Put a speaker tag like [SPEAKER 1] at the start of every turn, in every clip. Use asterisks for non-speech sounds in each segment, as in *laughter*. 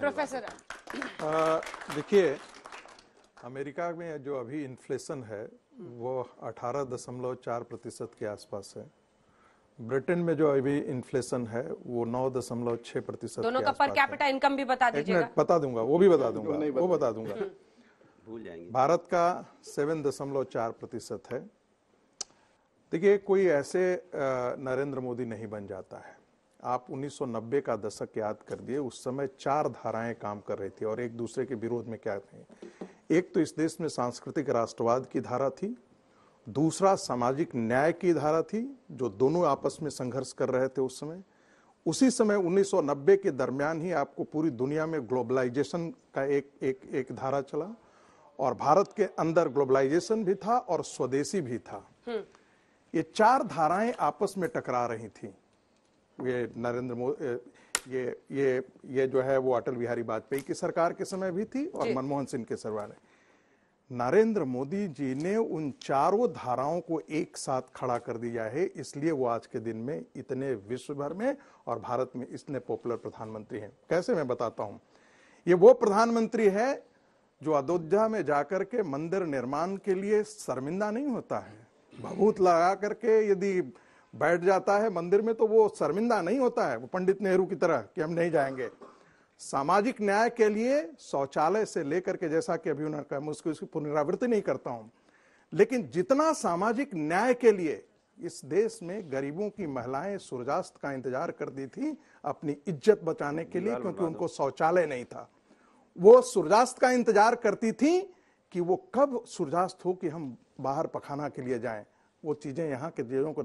[SPEAKER 1] Professor देखिए America में जो अभी इन्फ्लेशन है वो 18.4 प्रतिशत के आसपास है ब्रिटेन में जो अभी इन्फ्लेशन है वो नौ दशमलव छह प्रतिशत दोनों का पर
[SPEAKER 2] कैपिटा इनकम भी बता दीजिएगा बता
[SPEAKER 1] दूंगा वो भी बता दूंगा वो बता दूंगा *laughs* भूल जाएंगे भारत का सेवन दशमलव चार प्रतिशत है देखिए कोई ऐसे नरेंद्र मोदी नहीं बन जाता है आप 1990 का दशक याद कर दिए उस समय चार धाराएं काम कर रही थी और एक दूसरे के विरोध में क्या थे एक तो इस देश में सांस्कृतिक राष्ट्रवाद की धारा थी दूसरा सामाजिक न्याय की धारा थी जो दोनों आपस में संघर्ष कर रहे थे उस समय उसी समय 1990 के दरमियान ही आपको पूरी दुनिया में ग्लोबलाइजेशन का एक एक एक धारा चला और भारत के अंदर ग्लोबलाइजेशन भी था और स्वदेशी भी था हम्म। ये चार धाराएं आपस में टकरा रही थी ये नरेंद्र मोदी ये ये ये जो है वो अटल बिहारी वाजपेयी की सरकार के समय भी थी और मनमोहन सिंह के सरकार नरेंद्र मोदी जी ने उन चारों धाराओं को एक साथ खड़ा कर दिया है इसलिए वो आज के दिन में इतने विश्व भर में और भारत में इतने पॉपुलर प्रधानमंत्री हैं कैसे मैं बताता हूं ये वो प्रधानमंत्री है जो अयोध्या में जाकर के मंदिर निर्माण के लिए शर्मिंदा नहीं होता है भूत लगा करके यदि बैठ जाता है मंदिर में तो वो शर्मिंदा नहीं होता है वो पंडित नेहरू की तरह कि हम नहीं जाएंगे सामाजिक न्याय के लिए शौचालय से लेकर के जैसा कि अभी उन्होंने कहा मैं उसकी पुनरावृत्ति नहीं करता हूं लेकिन जितना सामाजिक न्याय के लिए इस देश में गरीबों की महिलाएं सूर्यास्त का इंतजार करती थी अपनी इज्जत बचाने के लिए क्योंकि उनको शौचालय नहीं था वो सूर्यास्त का इंतजार करती थी कि वो कब सूर्यास्त हो कि हम बाहर पखाना के लिए जाएं वो चीजें यहाँ के चीजों को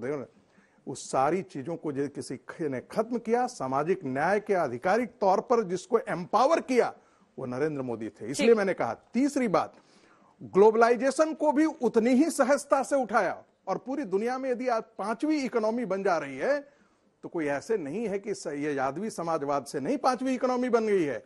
[SPEAKER 1] उस सारी चीजों को किसी ने खत्म किया सामाजिक न्याय के आधिकारिक तौर पर जिसको एम्पावर किया वो नरेंद्र मोदी थे इसलिए मैंने कहा तीसरी बात ग्लोबलाइजेशन को भी उतनी ही सहजता से उठाया और पूरी दुनिया में यदि आज पांचवी इकोनॉमी बन जा रही है तो कोई ऐसे नहीं है कि यह यादवी समाजवाद से नहीं पांचवी इकोनॉमी बन गई है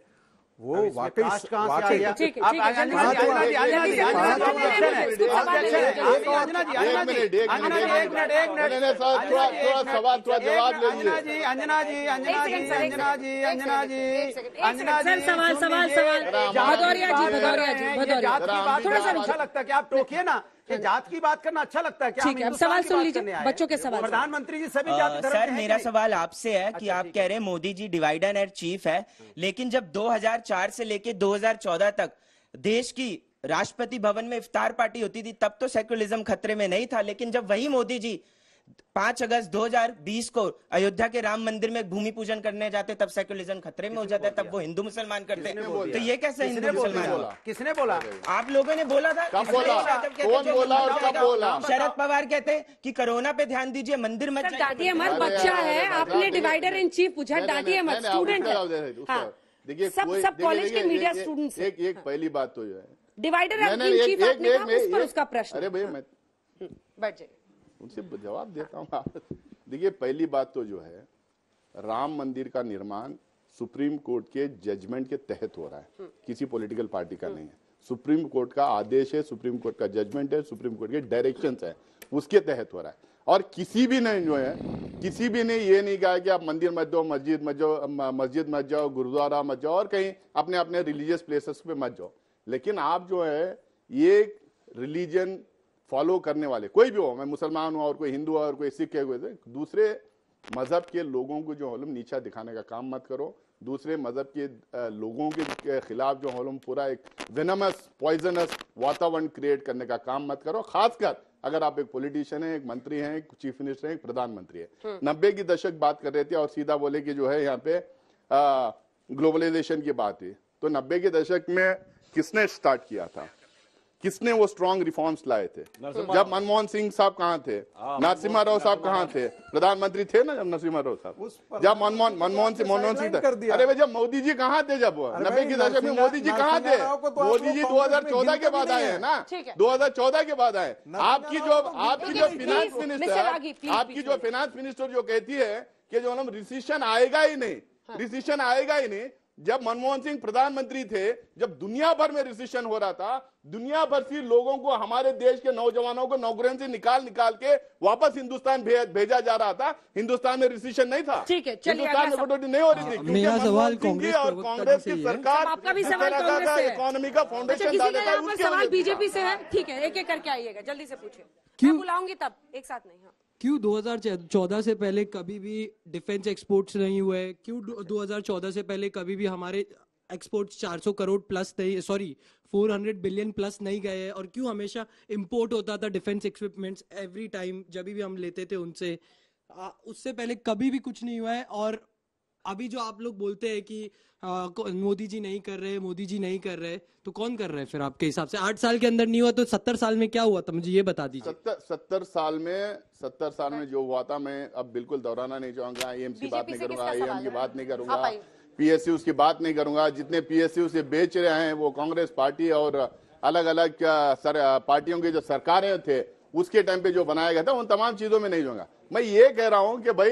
[SPEAKER 1] वो वाकई सवाल अंजना जी अंजना जी अंजना जी
[SPEAKER 2] अंजना जी अंजना जी सवाल सवाल सवाल जी जी
[SPEAKER 1] लगता है कि आप टोकिए ना जात की बात करना अच्छा लगता है क्या सवाल सुन लीजिए बच्चों के सवाल प्रधानमंत्री जी सभी जाति सर मेरा
[SPEAKER 2] सवाल आपसे है कि अच्छा, आप कह रहे हैं Modi ji divide and chief है लेकिन जब 2004 से लेके 2014 तक देश की राष्ट्रपति भवन में इफ्तार पार्टी होती थी तब तो सेक्युलरिज्म खतरे में नहीं था लेकिन जब वही मोदी जी पांच अगस्त 2020 को अयोध्या के राम मंदिर में भूमि पूजन करने जाते तब सेक्युलरिज्म खतरे में हो जाता है तब वो हिंदू मुसलमान करते हैं तो ये कैसे हिंदू मुसलमान किसने बोला आप लोगों ने बोला था शरद पवार कहते कि कोरोना पे ध्यान दीजिए मंदिर मत दादी अमर बच्चा है आपने डिवाइडर इन चीफ पूछा दादी अमर स्टूडेंट हाँ। देखिए सब सब कॉलेज के मीडिया स्टूडेंट एक एक पहली बात तो जो है डिवाइडर इन चीफ आपने कहा उस पर उसका प्रश्न अरे भैया मैं हम्म, बैठ जाइए उनसे जवाब देता हूँ *laughs* देखिए पहली बात तो जो है राम मंदिर का निर्माण सुप्रीम कोर्ट के जजमेंट के तहत हो रहा है हम्म। किसी पॉलिटिकल पार्टी का हम्म। नहीं है सुप्रीम कोर्ट का आदेश है सुप्रीम कोर्ट का जजमेंट है सुप्रीम कोर्ट के डायरेक्शन है उसके तहत हो रहा है और किसी भी ने जो है किसी भी ने ये नहीं कहा कि आप मंदिर मत जाओ मस्जिद मत जाओ मस्जिद मत जाओ गुरुद्वारा मत जाओ और कहीं अपने अपने रिलीजियस प्लेसेस पे मत जाओ लेकिन आप जो है ये रिलीजन फॉलो करने वाले कोई भी हो मैं मुसलमान हूँ और कोई हिंदू और कोई सिख है कोई दूसरे मज़हब के लोगों को जो हलम नीचा दिखाने का काम मत करो दूसरे मज़हब के लोगों के खिलाफ जो हलम पूरा एक विनमस पॉइजनस वातावरण क्रिएट करने का काम मत करो खासकर अगर आप एक पॉलिटिशियन है एक मंत्री हैं एक चीफ मिनिस्टर हैं एक प्रधानमंत्री है हम्म। नब्बे की दशक बात कर रहे थे और सीधा बोले कि जो है यहाँ पे ग्लोबलाइजेशन की बात है तो नब्बे के दशक में किसने स्टार्ट किया था किसने वो स्ट्रॉन्ग रिफॉर्म्स लाए थे जब मनमोहन सिंह साहब कहाँ थे हाँ, नरसिम्हा राव साहब कहाँ थे प्रधानमंत्री थे ना जब नरसिम्हा राव साहब जब मनमोहन मनमोहन सिंह मनमोहन सिंह अरे भाई जब मोदी जी कहाँ थे जब नब्बे के दशक में मोदी जी कहाँ थे तो मोदी जी 2014 के बाद आए हैं ना 2014 के बाद आए आपकी जो आपकी जो फिनांस मिनिस्टर आपकी जो फिनेंस मिनिस्टर जो कहती है कि जो हम रिसीशन आएगा ही नहीं रिसीशन हाँ। आएगा ही नहीं जब मनमोहन सिंह प्रधानमंत्री थे जब दुनिया भर में रिसेशन हो रहा था दुनिया भर से लोगों को हमारे देश के नौजवानों को नौकरियों से निकाल निकाल के वापस हिंदुस्तान भेजा जा रहा था हिंदुस्तान में रिसेशन नहीं था ठीक है हिंदुस्तान में कटौती नहीं हो रही थी हाँ, मेरा और कांग्रेस की सरकार इकोनॉमी का फाउंडेशन अच्छा, डाले था बीजेपी से है ठीक है एक एक करके आइएगा जल्दी से पूछिए क्यों बुलाऊंगी तब एक साथ नहीं हाँ।
[SPEAKER 1] क्यों 2014 से पहले कभी भी डिफेंस एक्सपोर्ट्स नहीं हुए क्यों 2014 से पहले कभी भी हमारे एक्सपोर्ट्स 400 करोड़ प्लस नहीं सॉरी 400 बिलियन प्लस नहीं गए हैं और क्यों हमेशा इंपोर्ट होता था डिफेंस इक्विपमेंट्स एवरी टाइम जब भी हम लेते थे उनसे आ, उससे पहले कभी भी कुछ नहीं हुआ है और अभी जो आप लोग बोलते हैं कि मोदी जी नहीं कर रहे मोदी जी नहीं कर रहे तो कौन कर रहे हैं फिर आपके हिसाब से आठ साल के अंदर नहीं हुआ तो सत्तर साल में क्या हुआ था मुझे ये बता दीजिए
[SPEAKER 2] सत्तर सत्तर साल में सत्तर साल में जो हुआ था मैं अब बिल्कुल दोहराना नहीं चाहूंगा आईएम की बात नहीं करूंगा आईएम की बात नहीं करूंगा पीएससी उसकी बात नहीं करूंगा जितने पीएससी से बेच रहे हैं वो कांग्रेस पार्टी और अलग अलग सर, पार्टियों के जो सरकारें थे उसके टाइम पे जो बनाया गया था उन तमाम चीजों में नहीं जाऊंगा मैं ये कह रहा हूँ कि भाई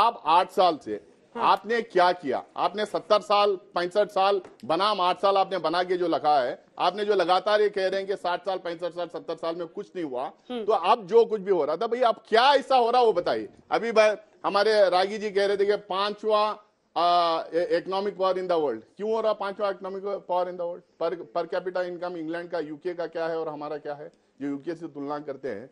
[SPEAKER 2] आप आठ साल से हाँ। आपने क्या किया आपने सत्तर साल पैंसठ साल बनाम आठ साल आपने बना के जो लगा है आपने जो लगातार ये कह रहे हैं कि साठ साल पैंसठ साल सत्तर साल में कुछ नहीं हुआ हम्म। तो अब जो कुछ भी हो रहा था भाई अब क्या ऐसा हो रहा वो बताइए अभी हमारे रागी जी कह रहे थे कि पांचवा economic power in the world क्यों हो रहा पांचवा economic power in the world per per capital income England का यूके का क्या है और हमारा क्या है जो यूके से तुलना करते हैं